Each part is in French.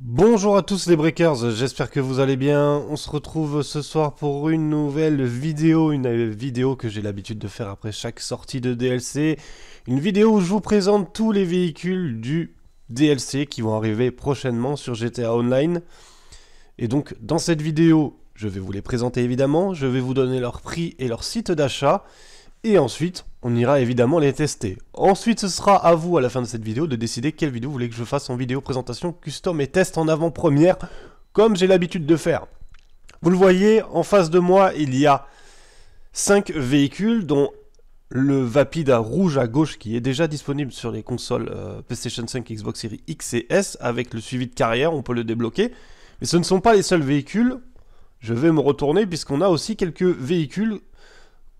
Bonjour à tous les breakers, j'espère que vous allez bien. On se retrouve ce soir pour une nouvelle vidéo, une vidéo que j'ai l'habitude de faire après chaque sortie de DLC. Une vidéo où je vous présente tous les véhicules du DLC qui vont arriver prochainement sur GTA Online. Et donc dans cette vidéo, je vais vous les présenter évidemment, je vais vous donner leur prix et leur site d'achat. Et ensuite, on ira évidemment les tester. Ensuite, ce sera à vous à la fin de cette vidéo de décider quelle vidéo vous voulez que je fasse en vidéo présentation custom et test en avant-première, comme j'ai l'habitude de faire. Vous le voyez, en face de moi, il y a 5 véhicules, dont le Vapida rouge à gauche qui est déjà disponible sur les consoles euh, PlayStation 5, Xbox Series X et S avec le suivi de carrière, on peut le débloquer. Mais ce ne sont pas les seuls véhicules. Je vais me retourner puisqu'on a aussi quelques véhicules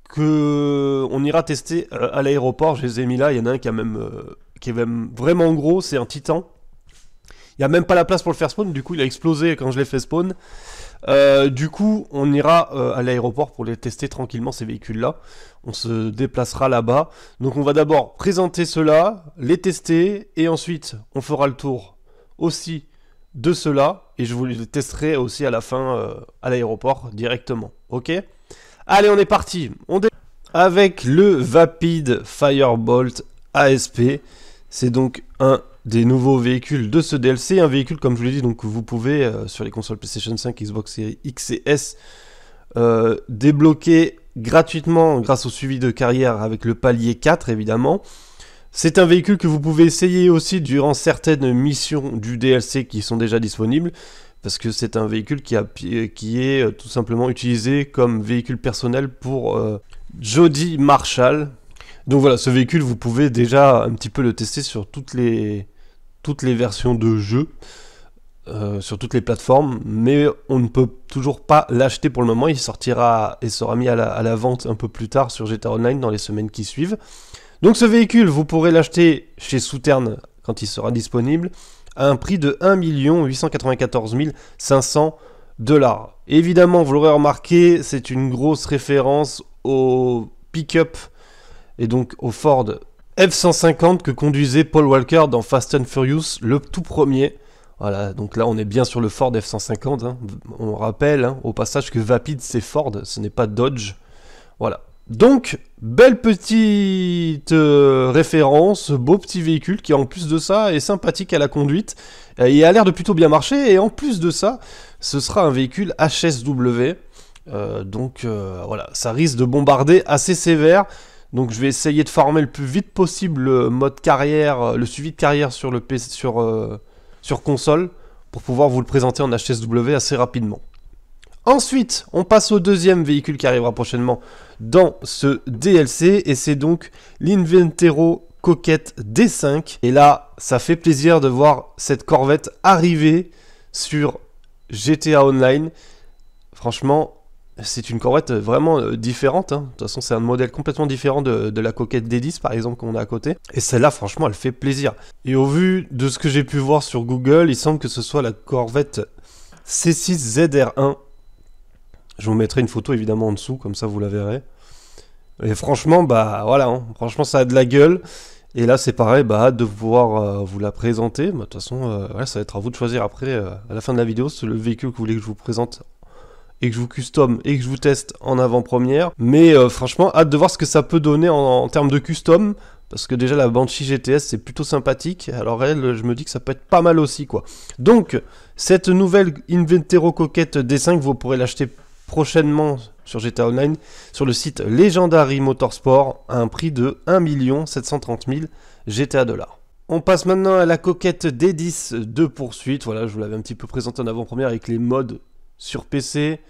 que on ira tester euh, à l'aéroport. Je les ai mis là. Il y en a un qui, même, euh, qui est même vraiment gros. C'est un titan. Il n'y a même pas la place pour le faire spawn. Du coup, il a explosé quand je l'ai fait spawn. Euh, du coup, on ira à l'aéroport pour les tester tranquillement, ces véhicules-là. On se déplacera là-bas. Donc on va d'abord présenter ceux-là, les tester, et ensuite on fera le tour aussi de ceux-là. Et je vous les testerai aussi à la fin à l'aéroport directement. Ok Allez, on est parti avec le Vapid Firebolt ASP. C'est donc un des nouveaux véhicules de ce DLC, un véhicule comme je vous l'ai dit, donc vous pouvez euh, sur les consoles PlayStation 5, Xbox Series X et S euh, débloquer gratuitement grâce au suivi de carrière avec le palier 4 évidemment. C'est un véhicule que vous pouvez essayer aussi durant certaines missions du DLC qui sont déjà disponibles, parce que c'est un véhicule qui, a, euh, qui est tout simplement utilisé comme véhicule personnel pour Jody Marshall. Donc voilà, ce véhicule, vous pouvez déjà un petit peu le tester sur toutes les, toutes les versions de jeu, euh, sur toutes les plateformes, mais on ne peut toujours pas l'acheter pour le moment. Il sortira et sera mis à la, vente un peu plus tard sur GTA Online dans les semaines qui suivent. Donc ce véhicule, vous pourrez l'acheter chez Souterne quand il sera disponible à un prix de 1 894 500 dollars. Évidemment, vous l'aurez remarqué, c'est une grosse référence au pick-up et donc au Ford F-150 que conduisait Paul Walker dans Fast and Furious, le tout premier. Voilà, donc là on est bien sur le Ford F-150. Hein. On rappelle hein, au passage que Vapid c'est Ford, ce n'est pas Dodge. Voilà. Donc, belle petite euh, référence, beau petit véhicule qui en plus de ça est sympathique à la conduite et a l'air de plutôt bien marcher. Et en plus de ça, ce sera un véhicule HSW. Euh, donc euh, voilà, ça risque de bombarder assez sévère. Donc je vais essayer de former le plus vite possible le mode carrière, euh, le suivi de carrière sur, le sur, sur console pour pouvoir vous le présenter en HSW assez rapidement. Ensuite, on passe au deuxième véhicule qui arrivera prochainement dans ce DLC et c'est donc l'Inventero Coquette D5. Et là, ça fait plaisir de voir cette corvette arriver sur GTA Online. Franchement, c'est une Corvette vraiment euh, différente. Hein. De toute façon, c'est un modèle complètement différent de, la coquette D10, par exemple, qu'on a à côté. Et celle-là, franchement, elle fait plaisir. Et au vu de ce que j'ai pu voir sur Google, il semble que ce soit la Corvette C6ZR1. Je vous mettrai une photo, évidemment, en dessous, comme ça, vous la verrez. Et franchement, bah voilà, hein. franchement, ça a de la gueule. Et là, c'est pareil, bah, hâte de pouvoir euh, vous la présenter. Bah, de toute façon, euh, ça va être à vous de choisir après, à la fin de la vidéo, le véhicule que vous voulez que je vous présente et que je vous custom et que je vous teste en avant-première. Mais euh, franchement, hâte de voir ce que ça peut donner en, termes de custom. Parce que déjà la Banshee GTS c'est plutôt sympathique, alors elle je me dis que ça peut être pas mal aussi quoi. Donc cette nouvelle Inventero Coquette D5 vous pourrez l'acheter prochainement sur GTA Online sur le site Legendary Motorsport à un prix de 1 730 000 GTA dollars. On passe maintenant à la coquette D10 de poursuite. Voilà, je vous l'avais un petit peu présenté en avant-première avec les modes sur PC.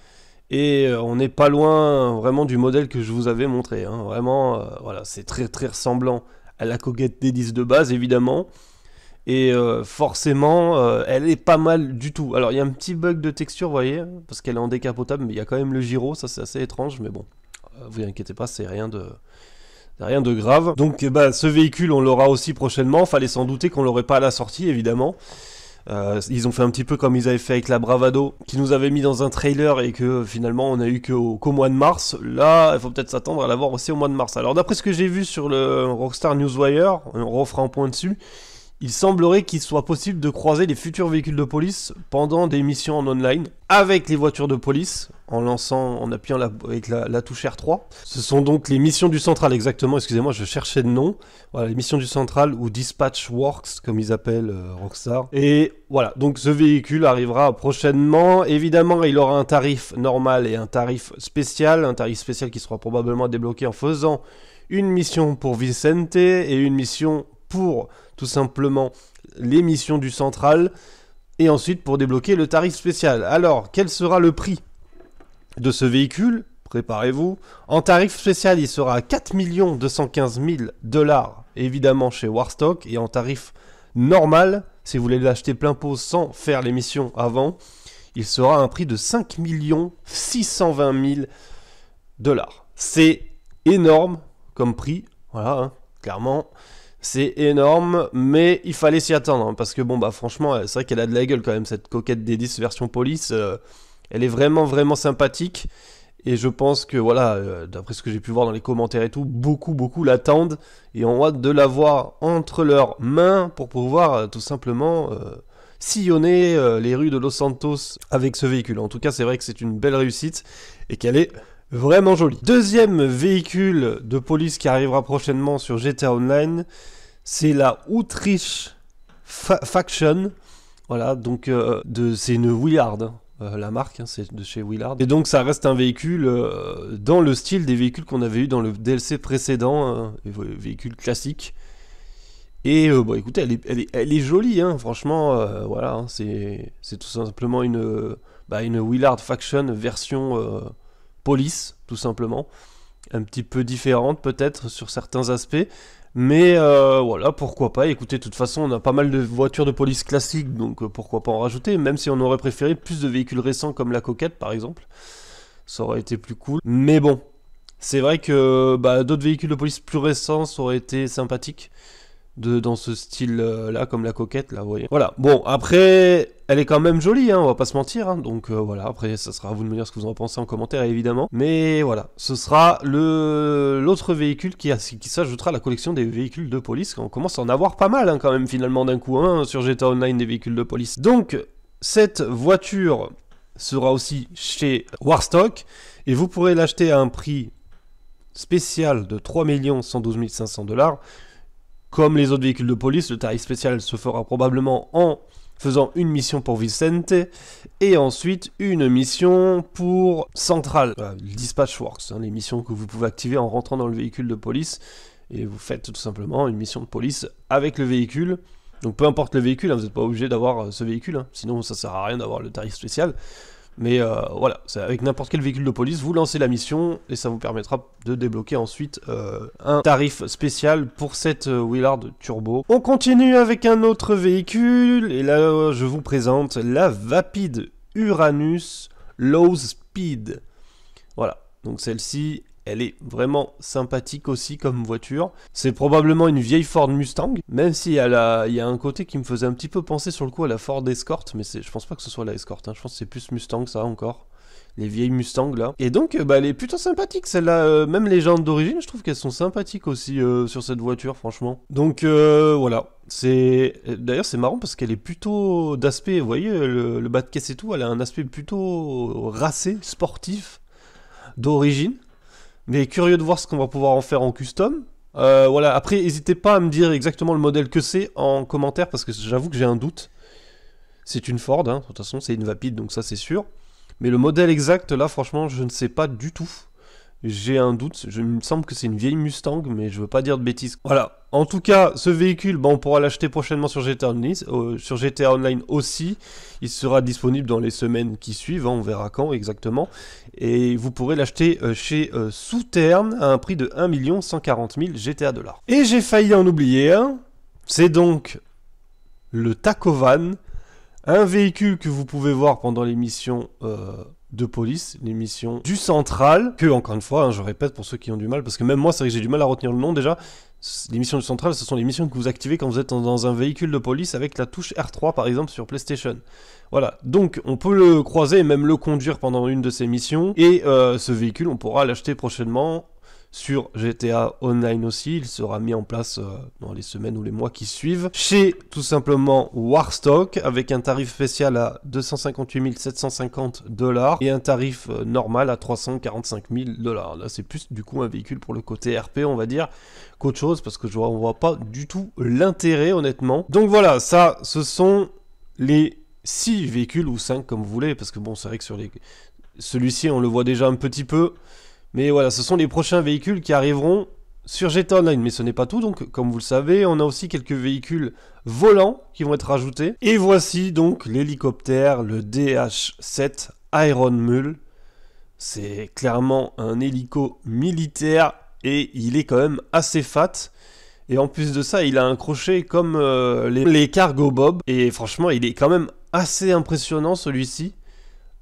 Et euh, on n'est pas loin vraiment du modèle que je vous avais montré. Hein. Vraiment, euh, voilà, c'est très très ressemblant à la coquette des 10 de base, évidemment. Et euh, forcément, elle est pas mal du tout. Alors, il y a un petit bug de texture, vous voyez, parce qu'elle est en décapotable, mais il y a quand même le gyro, ça c'est assez étrange, mais bon, vous inquiétez pas, c'est rien de... Rien de grave. Donc, bah ce véhicule, on l'aura aussi prochainement. Fallait s'en douter qu'on l'aurait pas à la sortie, évidemment. Euh, ils ont fait un petit peu comme ils avaient fait avec la Bravado, qui nous avait mis dans un trailer et que finalement on a eu qu'au mois de mars. Là, il faut peut-être s'attendre à l'avoir aussi au mois de mars. Alors d'après ce que j'ai vu sur le Rockstar Newswire, on refera un point dessus il semblerait qu'il soit possible de croiser les futurs véhicules de police pendant des missions en online avec les voitures de police en lançant, en appuyant la, avec la, touche R3. Ce sont donc les missions du central exactement, excusez-moi, je cherchais de nom. Voilà, les missions du central ou Dispatch Works comme ils appellent euh, Rockstar. Et voilà, donc ce véhicule arrivera prochainement. Évidemment, il aura un tarif normal et un tarif spécial, un tarif spécial qui sera probablement débloqué en faisant une mission pour Vicente et une mission pour tout simplement l'émission du central et ensuite pour débloquer le tarif spécial. Alors, quel sera le prix de ce véhicule Préparez-vous. En tarif spécial, il sera à 4 215 000 dollars, évidemment chez Warstock, et en tarif normal, si vous voulez l'acheter plein pot sans faire l'émission avant, il sera à un prix de 5 620 000 dollars. C'est énorme comme prix, voilà, hein, clairement c'est énorme, mais il fallait s'y attendre, hein, parce que bon, bah franchement, euh, c'est vrai qu'elle a de la gueule quand même, cette coquette des 10 version police, euh, elle est vraiment, vraiment sympathique, et je pense que, voilà, euh, d'après ce que j'ai pu voir dans les commentaires et tout, beaucoup, beaucoup l'attendent, et on hâte de la voir entre leurs mains pour pouvoir tout simplement sillonner les rues de Los Santos avec ce véhicule. En tout cas, c'est vrai que c'est une belle réussite et qu'elle est vraiment jolie. Deuxième véhicule de police qui arrivera prochainement sur GTA Online, c'est la Autriche Faction. Voilà, donc euh, de c'est une Willard. Euh, la marque, hein, c'est de chez Willard. Et donc ça reste un véhicule euh, dans le style des véhicules qu'on avait eu dans le DLC précédent, hein, véhicule classique. Et bon, bah, écoutez, elle est, jolie, hein, franchement, voilà, C'est, c'est tout simplement une, bah, une Willard Faction version police, tout simplement. Un petit peu différente peut-être sur certains aspects, mais euh, voilà, pourquoi pas. Écoutez, de toute façon, on a pas mal de voitures de police classiques, donc euh, pourquoi pas en rajouter, même si on aurait préféré plus de véhicules récents comme la coquette, par exemple. Ça aurait été plus cool. Mais bon, c'est vrai que bah, d'autres véhicules de police plus récents auraient été sympathiques dans ce style-là, comme la coquette, là, vous voyez. Voilà. Bon, après, elle est quand même jolie, hein, on va pas se mentir. Hein. donc euh, voilà, après, ça sera à vous de me dire ce que vous en pensez en commentaire, évidemment. Mais voilà, ce sera le l'autre véhicule qui, s'ajoutera à la collection des véhicules de police. On commence à en avoir pas mal, hein, quand même, finalement, d'un coup, hein, sur GTA Online, des véhicules de police. Donc, cette voiture sera aussi chez Warstock et vous pourrez l'acheter à un prix spécial de 3 112 500 dollars comme les autres véhicules de police, le tarif spécial se fera probablement en faisant une mission pour Vicente et ensuite une mission pour Central, Dispatch Works, hein, les missions que vous pouvez activer en rentrant dans le véhicule de police et vous faites tout simplement une mission de police avec le véhicule. Donc peu importe le véhicule, hein, vous n'êtes pas obligé d'avoir euh, ce véhicule, hein. sinon ça ne sert à rien d'avoir le tarif spécial. Mais euh, voilà, c'est avec n'importe quel véhicule de police, vous lancez la mission et ça vous permettra de débloquer ensuite euh, un tarif spécial pour cette euh, Willard Turbo. On continue avec un autre véhicule et là je vous présente la Vapid Uranus Low Speed. Voilà, donc celle-ci elle est vraiment sympathique aussi comme voiture. C'est probablement une vieille Ford Mustang, même si a, il y a un côté qui me faisait un petit peu penser sur le coup à la Ford Escort, mais je pense pas que ce soit la Escort, hein. je pense que c'est plus Mustang ça encore les vieilles Mustangs là. Et donc, euh, bah, elle est plutôt sympathique celle-là. Euh, même les jantes d'origine, je trouve qu'elles sont sympathiques aussi euh, sur cette voiture, franchement. Donc voilà. C'est d'ailleurs c'est marrant parce qu'elle est plutôt d'aspect, vous voyez, le, le, bas de caisse et tout, elle a un aspect plutôt racé, sportif d'origine. Mais curieux de voir ce qu'on va pouvoir en faire en custom. Euh, voilà, après, n'hésitez pas à me dire exactement le modèle que c'est en commentaire, parce que j'avoue que j'ai un doute. C'est une Ford, hein. de toute façon, c'est une Vapid, donc ça c'est sûr. Mais le modèle exact, là, franchement, je ne sais pas du tout. J'ai un doute, je, il me semble que c'est une vieille Mustang, mais je veux pas dire de bêtises. Voilà. En tout cas, ce véhicule, ben, on pourra l'acheter prochainement sur GTA, Online, euh, sur GTA Online aussi. Il sera disponible dans les semaines qui suivent, hein. on verra quand exactement. Et vous pourrez l'acheter euh, chez euh, Souterne à un prix de 1 140 000 GTA dollars. Et j'ai failli en oublier un. C'est donc le Tacovan, un véhicule que vous pouvez voir pendant l'émission de police, l'émission du Central, que encore une fois, hein, je répète pour ceux qui ont du mal, parce que même moi, c'est vrai que j'ai du mal à retenir le nom déjà. L'émission du Central, ce sont les missions que vous activez quand vous êtes dans un véhicule de police avec la touche R3 par exemple sur PlayStation. Voilà, donc on peut le croiser et même le conduire pendant une de ces missions. Et euh, ce véhicule, on pourra l'acheter prochainement sur GTA Online aussi. Il sera mis en place euh, dans les semaines ou les mois qui suivent. Chez tout simplement Warstock, avec un tarif spécial à 258 750 dollars et un tarif euh, normal à 345 000 dollars. Là, c'est plus du coup un véhicule pour le côté RP, on va dire, qu'autre chose, parce que je vois, on voit pas du tout l'intérêt, honnêtement. Donc voilà, ça, ce sont les 6 véhicules ou 5 comme vous voulez, parce que bon, c'est vrai que sur les... Celui-ci, on le voit déjà un petit peu. Mais voilà, ce sont les prochains véhicules qui arriveront sur GTA Online. Mais ce n'est pas tout, donc comme vous le savez, on a aussi quelques véhicules volants qui vont être ajoutés. Et voici donc l'hélicoptère, le DH-7 Iron Mule. C'est clairement un hélico militaire et il est quand même assez fat. Et en plus de ça, il a un crochet comme euh, les, les cargo bob. Et franchement, il est quand même assez impressionnant celui-ci.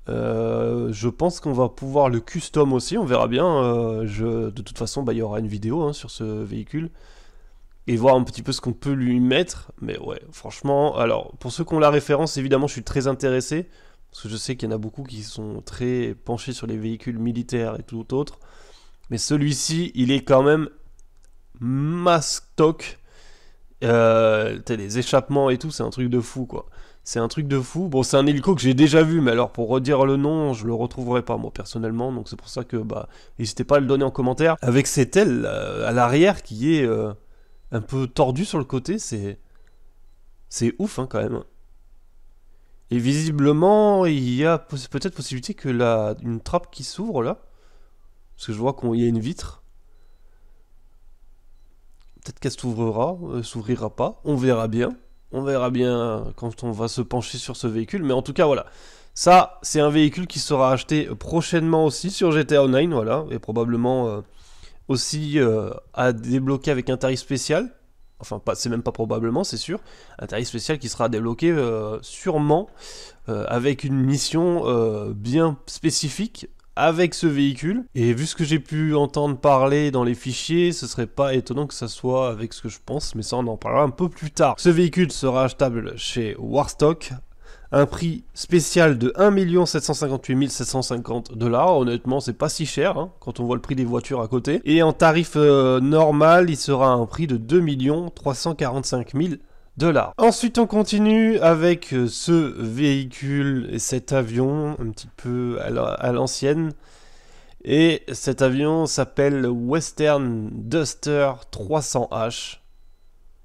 Euh, je pense qu'on va pouvoir le custom aussi, on verra bien. Euh, je, de toute façon, bah, il y aura une vidéo hein, sur ce véhicule. Et voir un petit peu ce qu'on peut lui mettre. Mais ouais, franchement, alors, pour ceux qui ont la référence, évidemment, je suis très intéressé. Parce que je sais qu'il y en a beaucoup qui sont très penchés sur les véhicules militaires et tout autre. Mais celui-ci, il est quand même mastoc. Euh, t'as les échappements et tout, c'est un truc de fou, quoi. C'est un truc de fou. Bon, c'est un hélico que j'ai déjà vu, mais alors pour redire le nom, je le retrouverai pas moi personnellement. Donc c'est pour ça que bah n'hésitez pas à le donner en commentaire. Avec cette aile euh, à l'arrière qui est euh, un peu tordue sur le côté, c'est c'est ouf hein, quand même. Et visiblement, il y a peut-être possibilité que la une trappe qui s'ouvre là, parce que je vois qu'il y a une vitre. Peut-être qu'elle s'ouvrira, euh, s'ouvrira pas, on verra bien on verra bien quand on va se pencher sur ce véhicule. Mais en tout cas, voilà. Ça, c'est un véhicule qui sera acheté prochainement aussi sur GTA Online, voilà. Et probablement euh, aussi euh, à débloquer avec un tarif spécial. Enfin, c'est même pas probablement, c'est sûr. Un tarif spécial qui sera débloqué euh, sûrement avec une mission bien spécifique avec ce véhicule. Et vu ce que j'ai pu entendre parler dans les fichiers, ce serait pas étonnant que ça soit avec ce que je pense, mais ça on en parlera un peu plus tard. Ce véhicule sera achetable chez Warstock. Un prix spécial de 1 758 750 dollars. Honnêtement, c'est pas si cher hein, quand on voit le prix des voitures à côté. Et en tarif euh, normal, il sera à un prix de 2 345 000 Ensuite, on continue avec euh, ce véhicule et cet avion, un petit peu à l'ancienne. Et cet avion s'appelle Western Duster 300H.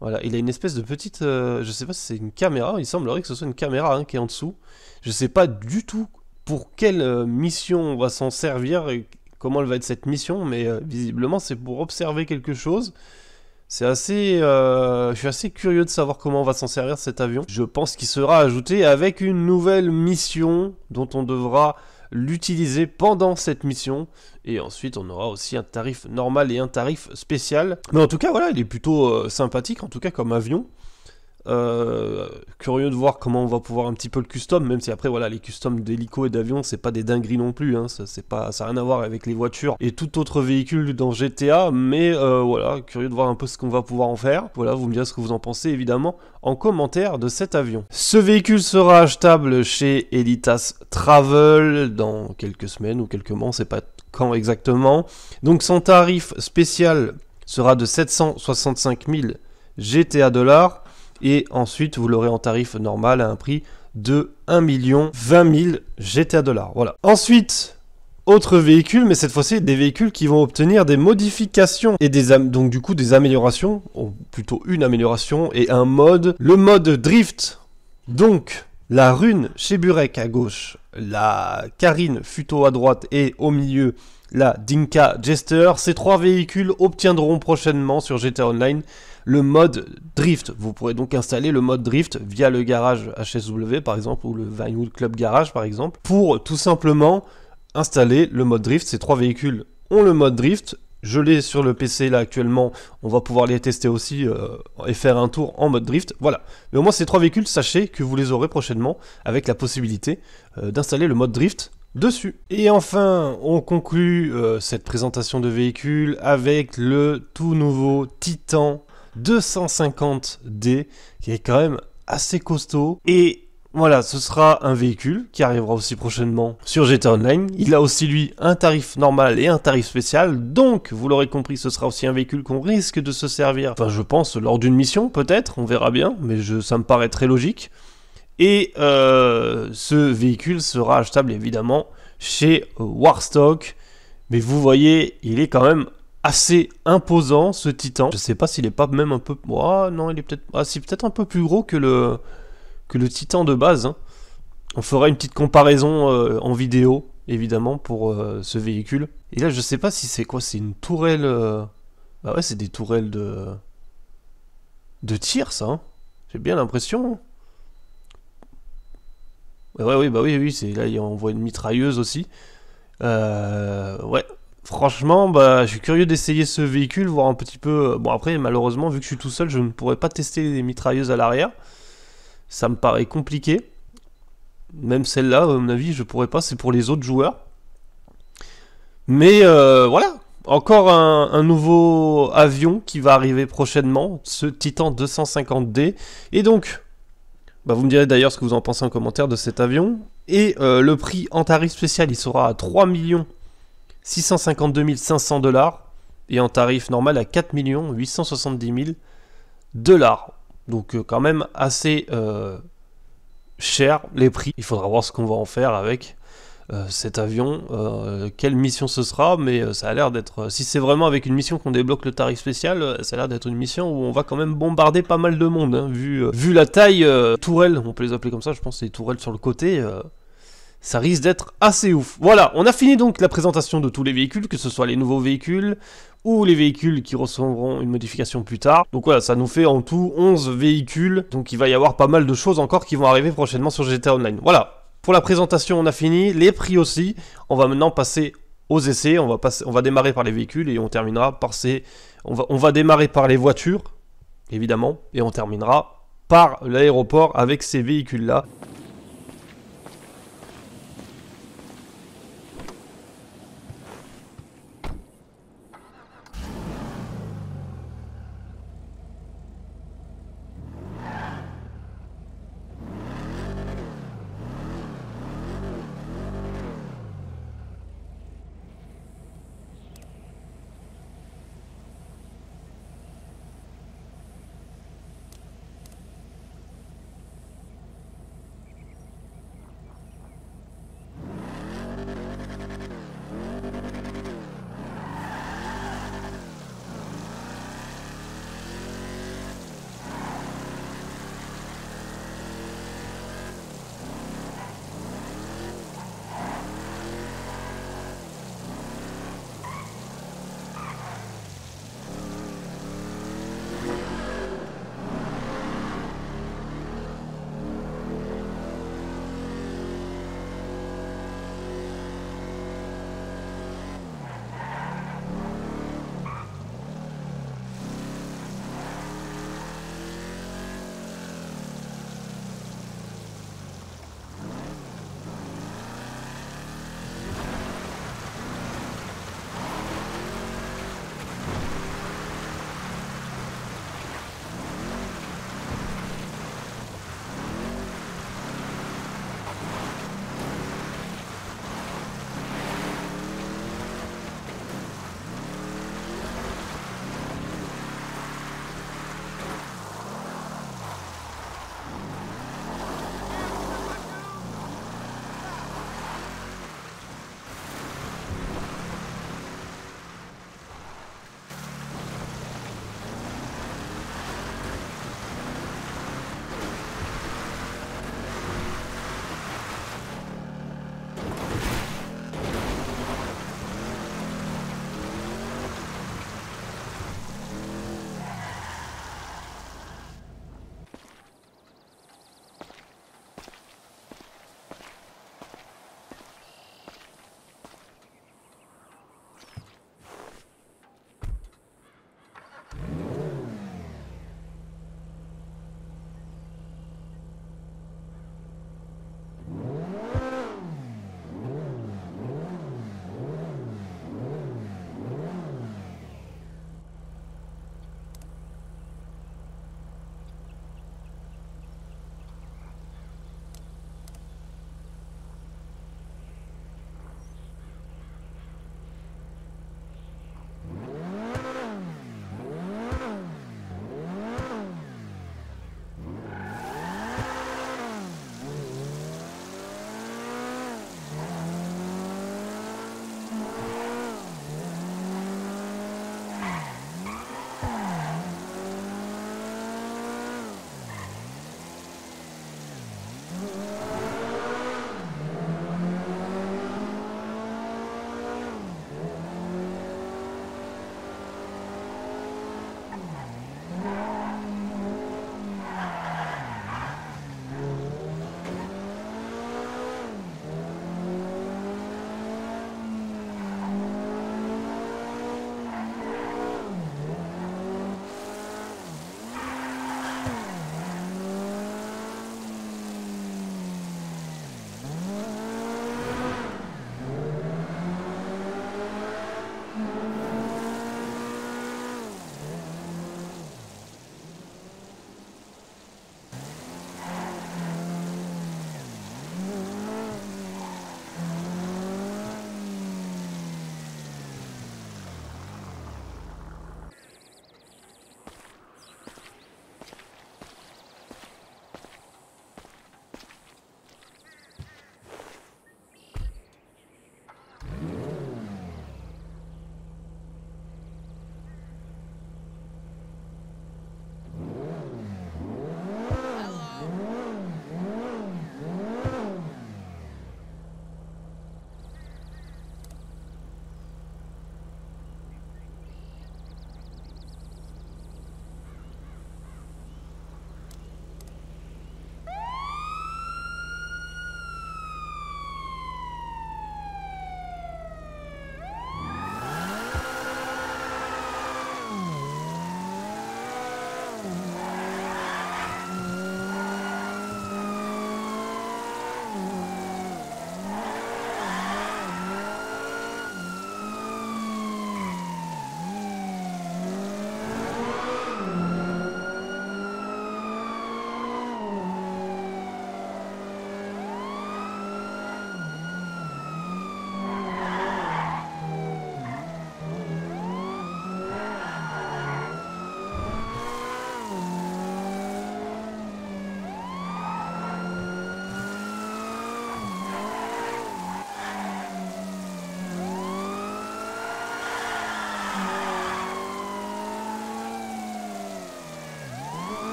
Voilà, il a une espèce de petite... Euh, je ne sais pas si c'est une caméra, il semblerait que ce soit une caméra hein, qui est en dessous. Je ne sais pas du tout pour quelle euh, mission on va s'en servir et comment elle va être cette mission, mais visiblement c'est pour observer quelque chose. C'est assez. Euh, je suis assez curieux de savoir comment on va s'en servir cet avion. Je pense qu'il sera ajouté avec une nouvelle mission dont on devra l'utiliser pendant cette mission. Et ensuite, on aura aussi un tarif normal et un tarif spécial. Mais en tout cas, voilà, il est plutôt euh, sympathique, en tout cas comme avion. Euh, curieux de voir comment on va pouvoir un petit peu le custom, même si après voilà les customs d'hélico et d'avion c'est pas des dingueries non plus, hein. ça c'est pas ça rien à voir avec les voitures et tout autre véhicule dans GTA, mais euh, voilà curieux de voir un peu ce qu'on va pouvoir en faire. Voilà vous me direz ce que vous en pensez évidemment en commentaire de cet avion. Ce véhicule sera achetable chez Elitas Travel dans quelques semaines ou quelques mois, c'est pas quand exactement. Donc son tarif spécial sera de 765 000 GTA dollars et ensuite vous l'aurez en tarif normal à un prix de 1 million 20 000 GTA dollars. Voilà. Ensuite, autre véhicule, mais cette fois-ci des véhicules qui vont obtenir des modifications et des donc du coup des améliorations, ou plutôt une amélioration et un mode, le mode drift. Donc la rune chez Burek à gauche, la Karine Futo à droite et au milieu la Dinka Jester, ces trois véhicules obtiendront prochainement sur GTA Online le mode drift. Vous pourrez donc installer le mode drift via le garage HSW par exemple ou le Vinewood Club Garage par exemple pour tout simplement installer le mode drift. Ces trois véhicules ont le mode drift. Je l'ai sur le PC là actuellement, on va pouvoir les tester aussi euh, et faire un tour en mode drift, voilà. Mais au moins ces trois véhicules, sachez que vous les aurez prochainement avec la possibilité euh, d'installer le mode drift dessus. Et enfin, on conclut euh, cette présentation de véhicules avec le tout nouveau Titan 250D, qui est quand même assez costaud. Et voilà, ce sera un véhicule qui arrivera aussi prochainement sur GTA Online. Il a aussi, lui, un tarif normal et un tarif spécial. Donc, vous l'aurez compris, ce sera aussi un véhicule qu'on risque de se servir. Enfin, je pense, lors d'une mission, peut-être, on verra bien, mais je, ça me paraît très logique. Et euh, ce véhicule sera achetable, évidemment, chez Warstock. Mais vous voyez, il est quand même assez imposant ce titan. Je sais pas s'il est pas même un peu. Oh, non, il est peut-être. Ah, c'est peut-être un peu plus gros que le, que le titan de base. Hein. On fera une petite comparaison euh, en vidéo, évidemment, pour euh, ce véhicule. Et là, je sais pas si c'est quoi. C'est une tourelle. Euh, bah ouais, c'est des tourelles de. de tir, ça. Hein. J'ai bien l'impression. Hein. Ouais, oui bah oui, oui, c'est là on voit une mitrailleuse aussi. Euh, ouais, Franchement, bah, je suis curieux d'essayer ce véhicule, voir un petit peu. Euh, bon, après, malheureusement, vu que je suis tout seul, je ne pourrais pas tester les mitrailleuses à l'arrière. Ça me paraît compliqué. Même celle-là, à mon avis, je pourrais pas. C'est pour les autres joueurs. Mais euh, voilà, encore un, nouveau avion qui va arriver prochainement, ce Titan 250D. Et donc, bah, vous me direz d'ailleurs ce que vous en pensez en commentaire de cet avion. Et euh, le prix en tarif spécial, il sera à 3 millions 652 500 dollars et en tarif normal à 4 870 000 dollars. Donc euh, quand même assez euh, cher les prix. Il faudra voir ce qu'on va en faire avec euh, cet avion, quelle mission ce sera, mais ça a l'air d'être... si c'est vraiment avec une mission qu'on débloque le tarif spécial, ça a l'air d'être une mission où on va quand même bombarder pas mal de monde. Hein, vu, vu la taille tourelle, on peut les appeler comme ça, je pense, les tourelles sur le côté ça risque d'être assez ouf. Voilà, on a fini donc la présentation de tous les véhicules, que ce soit les nouveaux véhicules ou les véhicules qui recevront une modification plus tard. Donc voilà, ça nous fait en tout 11 véhicules, donc il va y avoir pas mal de choses encore qui vont arriver prochainement sur GTA Online. Voilà, pour la présentation on a fini, les prix aussi, on va maintenant passer aux essais, on va, passer, on va démarrer par les véhicules et on terminera par ces... On va, on va démarrer par les voitures, évidemment, et on terminera par l'aéroport avec ces véhicules-là.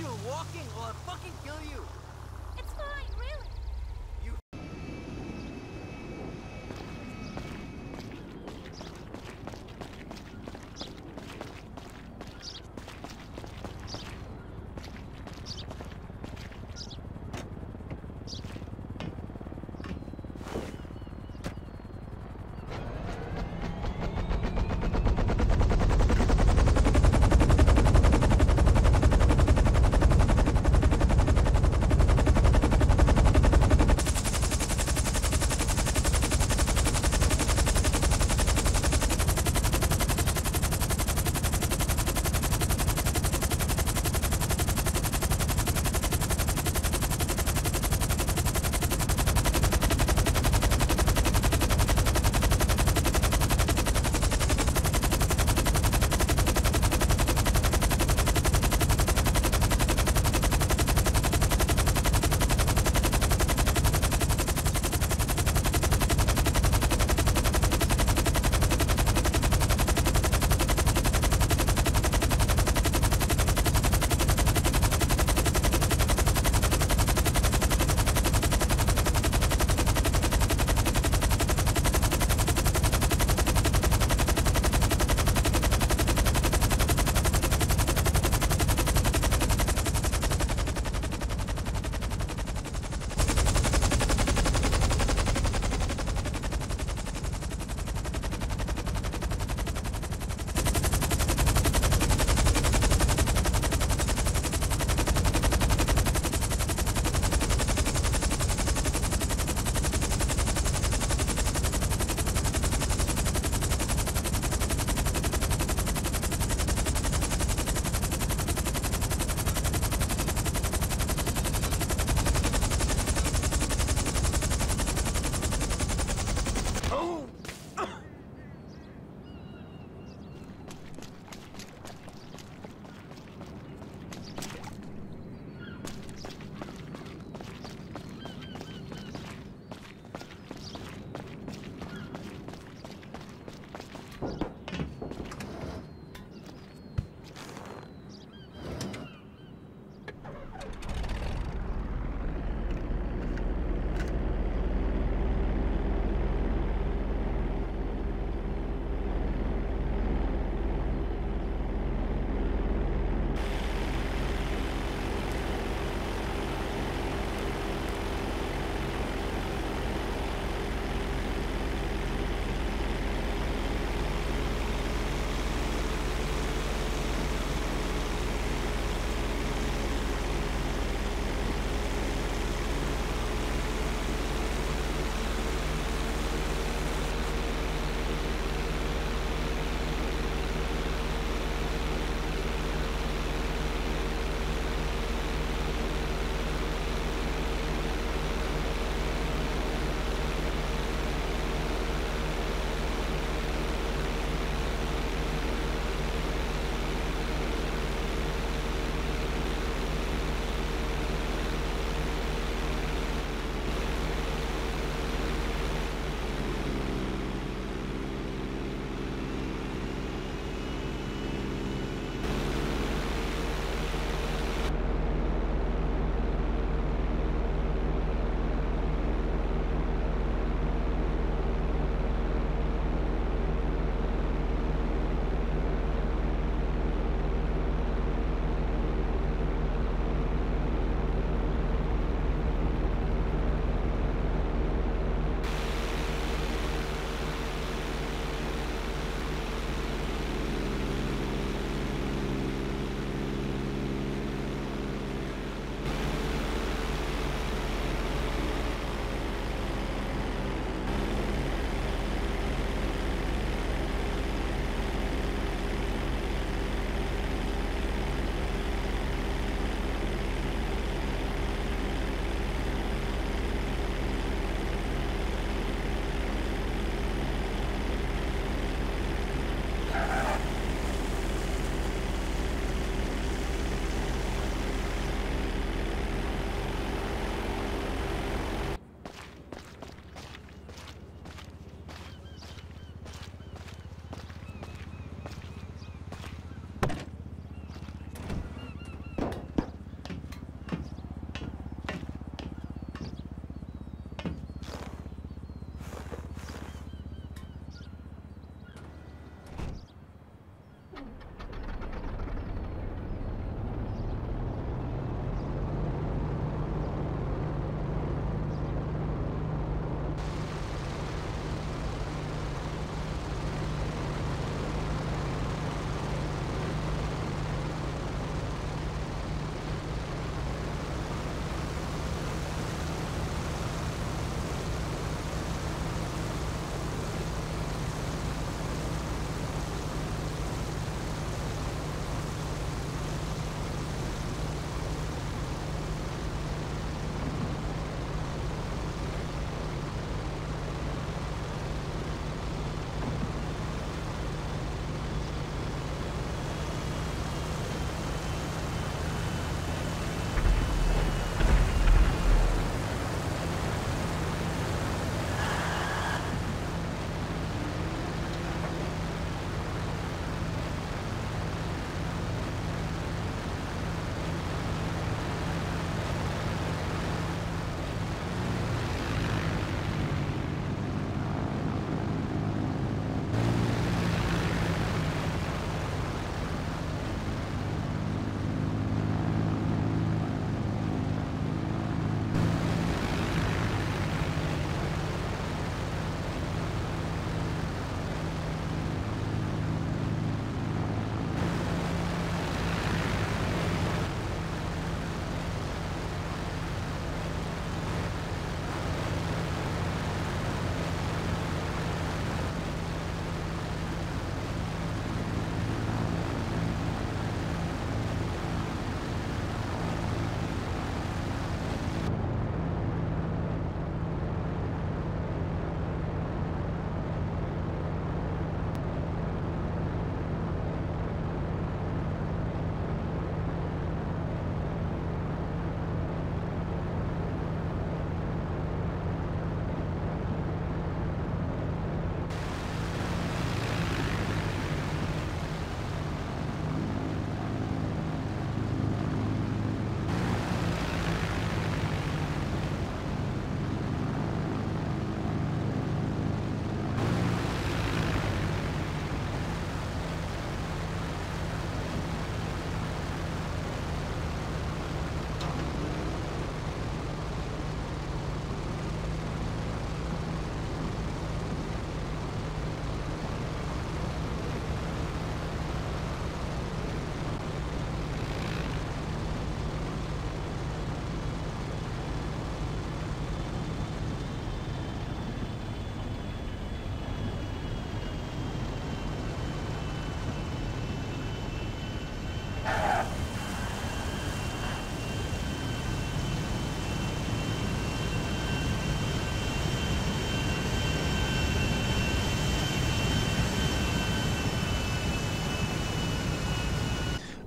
you walking or I'll fucking kill you!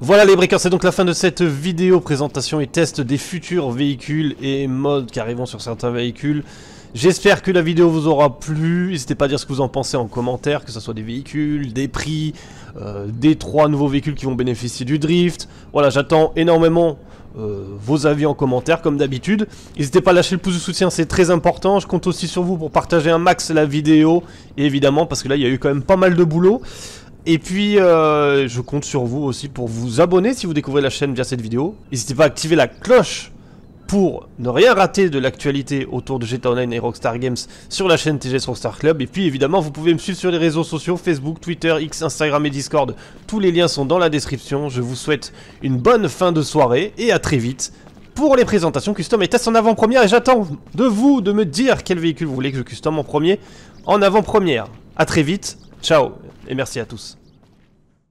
Voilà les breakers, c'est donc la fin de cette vidéo présentation et test des futurs véhicules et modes qui arriveront sur certains véhicules. J'espère que la vidéo vous aura plu, n'hésitez pas à dire ce que vous en pensez en commentaire, que ce soit des véhicules, des prix, euh, des trois nouveaux véhicules qui vont bénéficier du drift. Voilà, j'attends énormément euh, vos avis en commentaire comme d'habitude. N'hésitez pas à lâcher le pouce de soutien, c'est très important. Je compte aussi sur vous pour partager un max la vidéo, évidemment, parce que là il y a eu quand même pas mal de boulot. Et puis, euh, je compte sur vous aussi pour vous abonner si vous découvrez la chaîne via cette vidéo. N'hésitez pas à activer la cloche pour ne rien rater de l'actualité autour de GTA Online et Rockstar Games sur la chaîne TGS Rockstar Club. Et puis évidemment, vous pouvez me suivre sur les réseaux sociaux, Facebook, Twitter, X, Instagram et Discord. Tous les liens sont dans la description. Je vous souhaite une bonne fin de soirée et à très vite pour les présentations custom et test en avant-première. Et j'attends de vous de me dire quel véhicule vous voulez que je custom en premier, en avant-première. A très vite, ciao et merci à tous.